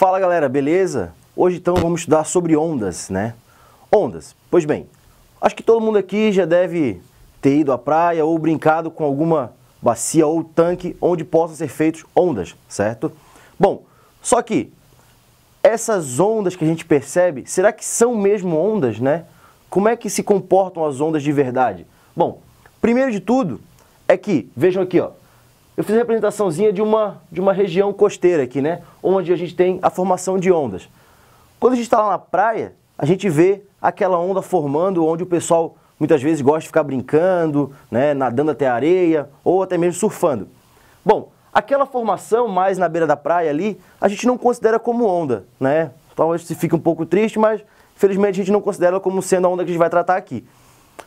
Fala galera, beleza? Hoje então vamos estudar sobre ondas, né? Ondas. Pois bem, acho que todo mundo aqui já deve ter ido à praia ou brincado com alguma bacia ou tanque onde possam ser feitos ondas, certo? Bom, só que essas ondas que a gente percebe, será que são mesmo ondas, né? Como é que se comportam as ondas de verdade? Bom, primeiro de tudo é que, vejam aqui, ó, eu fiz a representaçãozinha de uma, de uma região costeira aqui, né? Onde a gente tem a formação de ondas. Quando a gente está lá na praia, a gente vê aquela onda formando onde o pessoal muitas vezes gosta de ficar brincando, né? nadando até a areia ou até mesmo surfando. Bom, aquela formação mais na beira da praia ali, a gente não considera como onda, né? Talvez se fique um pouco triste, mas felizmente a gente não considera como sendo a onda que a gente vai tratar aqui.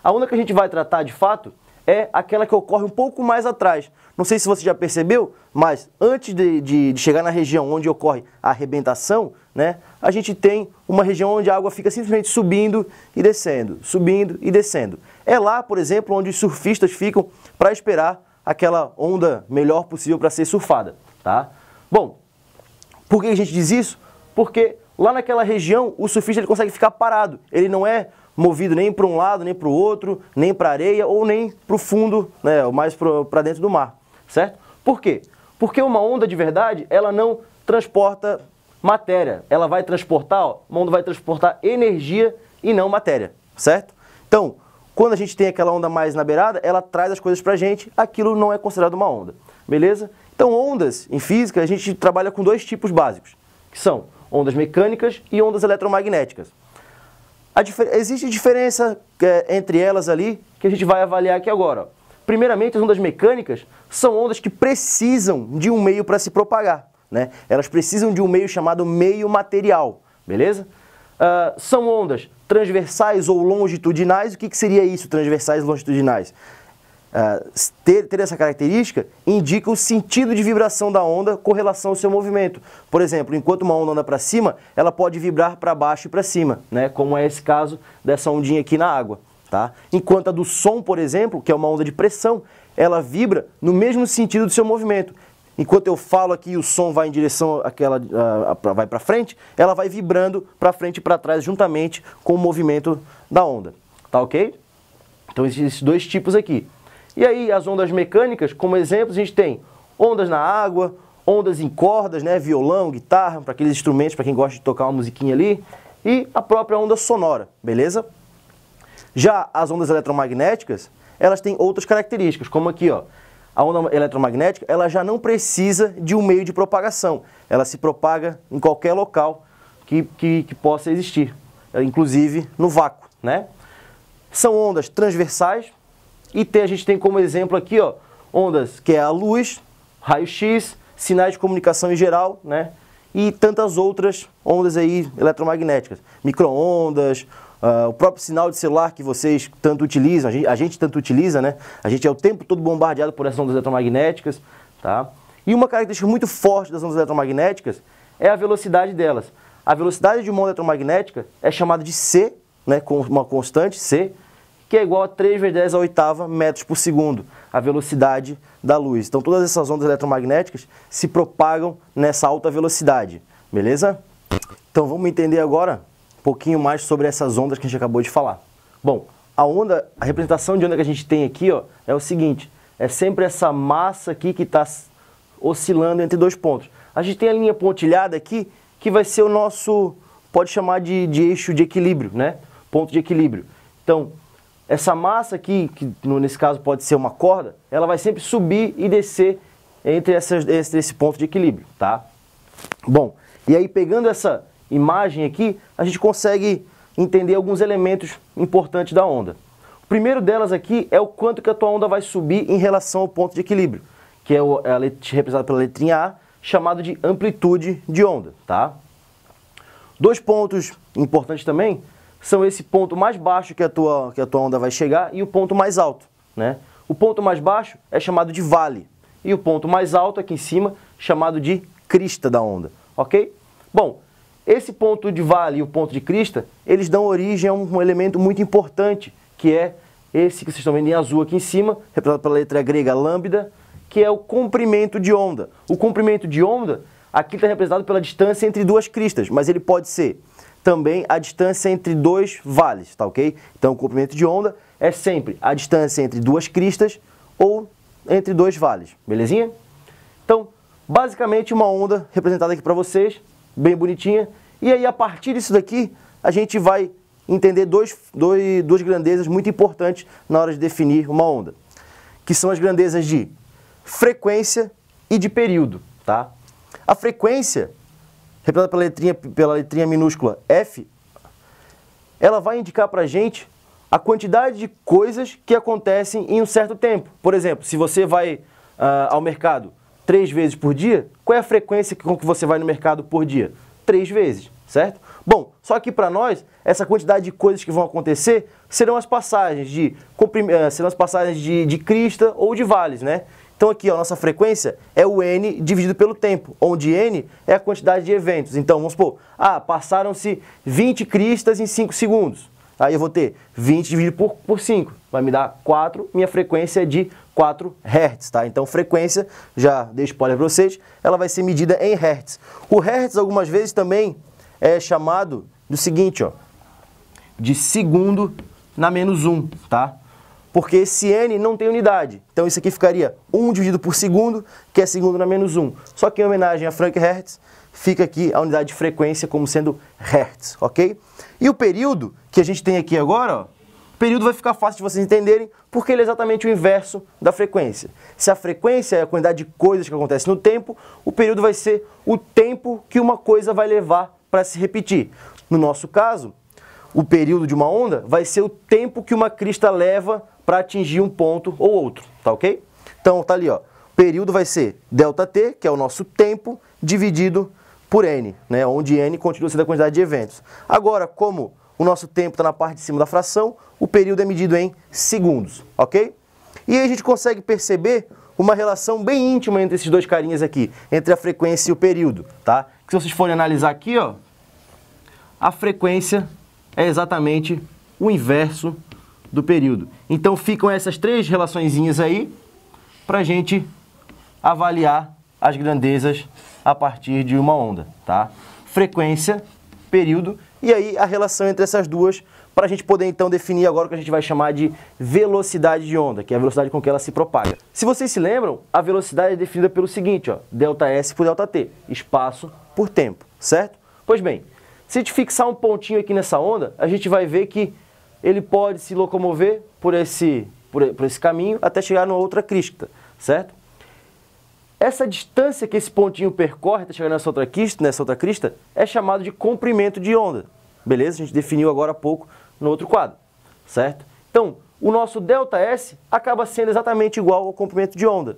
A onda que a gente vai tratar de fato é aquela que ocorre um pouco mais atrás. Não sei se você já percebeu, mas antes de, de, de chegar na região onde ocorre a arrebentação, né, a gente tem uma região onde a água fica simplesmente subindo e descendo, subindo e descendo. É lá, por exemplo, onde os surfistas ficam para esperar aquela onda melhor possível para ser surfada. Tá? Bom, por que a gente diz isso? Porque lá naquela região o surfista ele consegue ficar parado, ele não é movido nem para um lado, nem para o outro, nem para a areia ou nem para o fundo, né, mais para dentro do mar, certo? Por quê? Porque uma onda de verdade, ela não transporta matéria, ela vai transportar, ó, uma onda vai transportar energia e não matéria, certo? Então, quando a gente tem aquela onda mais na beirada, ela traz as coisas para a gente, aquilo não é considerado uma onda, beleza? Então, ondas em física, a gente trabalha com dois tipos básicos, que são ondas mecânicas e ondas eletromagnéticas existe diferença é, entre elas ali que a gente vai avaliar aqui agora. Primeiramente, as ondas mecânicas são ondas que precisam de um meio para se propagar. Né? Elas precisam de um meio chamado meio material, beleza? Uh, são ondas transversais ou longitudinais. O que, que seria isso, transversais e longitudinais? uh, ter, ter essa característica indica o sentido de vibração da onda com relação ao seu movimento. Por exemplo, enquanto uma onda anda para cima, ela pode vibrar para baixo e para cima, né? como é esse caso dessa ondinha aqui na água. Tá? Enquanto a do som, por exemplo, que é uma onda de pressão, ela vibra no mesmo sentido do seu movimento. Enquanto eu falo aqui o som vai em direção àquela, ah, vai para frente, ela vai vibrando para frente e para trás juntamente com o movimento da onda. Tá ok? Então, esses dois tipos aqui. E aí, as ondas mecânicas, como exemplos, a gente tem ondas na água, ondas em cordas, né? violão, guitarra, para aqueles instrumentos, para quem gosta de tocar uma musiquinha ali, e a própria onda sonora, beleza? Já as ondas eletromagnéticas, elas têm outras características, como aqui, ó. A onda eletromagnética, ela já não precisa de um meio de propagação. Ela se propaga em qualquer local que, que, que possa existir, inclusive no vácuo, né? São ondas transversais, e tem, a gente tem como exemplo aqui, ó, ondas, que é a luz, raio-x, sinais de comunicação em geral, né? E tantas outras ondas aí eletromagnéticas, microondas, uh, o próprio sinal de celular que vocês tanto utilizam, a gente, a gente tanto utiliza, né? A gente é o tempo todo bombardeado por essas ondas eletromagnéticas, tá? E uma característica muito forte das ondas eletromagnéticas é a velocidade delas. A velocidade de uma onda eletromagnética é chamada de C, né, com uma constante C, que é igual a 3 vezes 10 a oitava metros por segundo, a velocidade da luz. Então todas essas ondas eletromagnéticas se propagam nessa alta velocidade, beleza? Então vamos entender agora um pouquinho mais sobre essas ondas que a gente acabou de falar. Bom, a onda, a representação de onda que a gente tem aqui ó, é o seguinte, é sempre essa massa aqui que está oscilando entre dois pontos. A gente tem a linha pontilhada aqui, que vai ser o nosso, pode chamar de, de eixo de equilíbrio, né? Ponto de equilíbrio. Então, essa massa aqui, que nesse caso pode ser uma corda, ela vai sempre subir e descer entre essas, esse, esse ponto de equilíbrio, tá? Bom, e aí pegando essa imagem aqui, a gente consegue entender alguns elementos importantes da onda. O primeiro delas aqui é o quanto que a tua onda vai subir em relação ao ponto de equilíbrio, que é, o, é representado pela letrinha A, chamado de amplitude de onda, tá? Dois pontos importantes também são esse ponto mais baixo que a tua, que a tua onda vai chegar e o ponto mais alto. Né? O ponto mais baixo é chamado de vale e o ponto mais alto aqui em cima chamado de crista da onda, ok? Bom, esse ponto de vale e o ponto de crista, eles dão origem a um, um elemento muito importante, que é esse que vocês estão vendo em azul aqui em cima, representado pela letra grega lambda, que é o comprimento de onda. O comprimento de onda aqui está representado pela distância entre duas cristas, mas ele pode ser também a distância entre dois vales, tá ok? Então o comprimento de onda é sempre a distância entre duas cristas ou entre dois vales, belezinha? Então, basicamente uma onda representada aqui para vocês, bem bonitinha. E aí a partir disso daqui, a gente vai entender dois, dois, duas grandezas muito importantes na hora de definir uma onda, que são as grandezas de frequência e de período, tá? A frequência representada pela letrinha, pela letrinha minúscula F, ela vai indicar para a gente a quantidade de coisas que acontecem em um certo tempo. Por exemplo, se você vai uh, ao mercado três vezes por dia, qual é a frequência com que você vai no mercado por dia? Três vezes, certo? Bom, só que para nós, essa quantidade de coisas que vão acontecer serão as passagens de, ah, serão as passagens de, de crista ou de vales, né? Então aqui, a nossa frequência é o n dividido pelo tempo, onde n é a quantidade de eventos. Então vamos supor, ah, passaram-se 20 cristas em 5 segundos. Aí eu vou ter 20 dividido por, por 5, vai me dar 4, minha frequência é de 4 Hz, tá? Então frequência, já dei spoiler para vocês, ela vai ser medida em Hz. O Hz algumas vezes também é chamado do seguinte, ó, de segundo na menos 1, tá? porque esse n não tem unidade. Então isso aqui ficaria 1 dividido por segundo, que é segundo na menos 1. Só que em homenagem a Frank Hertz, fica aqui a unidade de frequência como sendo Hertz, ok? E o período que a gente tem aqui agora, ó, o período vai ficar fácil de vocês entenderem, porque ele é exatamente o inverso da frequência. Se a frequência é a quantidade de coisas que acontece no tempo, o período vai ser o tempo que uma coisa vai levar para se repetir. No nosso caso, o período de uma onda vai ser o tempo que uma crista leva para atingir um ponto ou outro, tá ok? Então tá ali, ó. O período vai ser ΔT, que é o nosso tempo, dividido por N, né? Onde N continua sendo a quantidade de eventos. Agora, como o nosso tempo está na parte de cima da fração, o período é medido em segundos, ok? E aí a gente consegue perceber uma relação bem íntima entre esses dois carinhas aqui, entre a frequência e o período, tá? se vocês forem analisar aqui, ó, a frequência é exatamente o inverso do período. Então ficam essas três relaçõezinhas aí para a gente avaliar as grandezas a partir de uma onda, tá? Frequência, período e aí a relação entre essas duas para a gente poder então definir agora o que a gente vai chamar de velocidade de onda, que é a velocidade com que ela se propaga. Se vocês se lembram, a velocidade é definida pelo seguinte, ó, delta S por delta t, espaço por tempo, certo? Pois bem, se a gente fixar um pontinho aqui nessa onda, a gente vai ver que ele pode se locomover por esse, por, por esse caminho até chegar numa outra crista, certo? Essa distância que esse pontinho percorre até chegar nessa outra crista, nessa outra crista é chamado de comprimento de onda. Beleza? A gente definiu agora há pouco no outro quadro, certo? Então, o nosso ΔS acaba sendo exatamente igual ao comprimento de onda.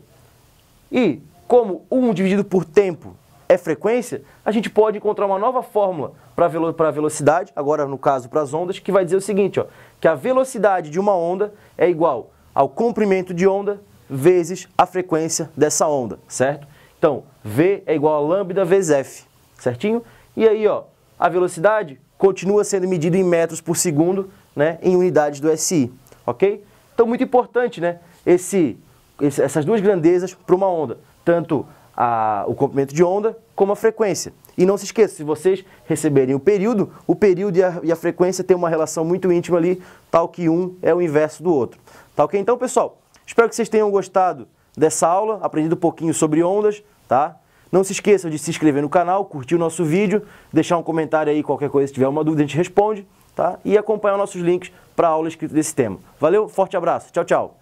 E como 1 dividido por tempo é frequência, a gente pode encontrar uma nova fórmula para velo a velocidade, agora no caso para as ondas, que vai dizer o seguinte, ó, que a velocidade de uma onda é igual ao comprimento de onda vezes a frequência dessa onda, certo? Então, V é igual a lambda vezes F, certinho? E aí, ó, a velocidade continua sendo medida em metros por segundo, né, em unidades do SI, ok? Então, muito importante, né, esse, esse essas duas grandezas para uma onda, tanto a, o comprimento de onda como a frequência. E não se esqueça, se vocês receberem o período, o período e a, e a frequência têm uma relação muito íntima ali, tal que um é o inverso do outro. Tá ok? Então, pessoal, espero que vocês tenham gostado dessa aula, aprendido um pouquinho sobre ondas, tá? Não se esqueça de se inscrever no canal, curtir o nosso vídeo, deixar um comentário aí, qualquer coisa, se tiver uma dúvida a gente responde, tá? E acompanhar nossos links para aulas desse tema. Valeu, forte abraço, tchau, tchau!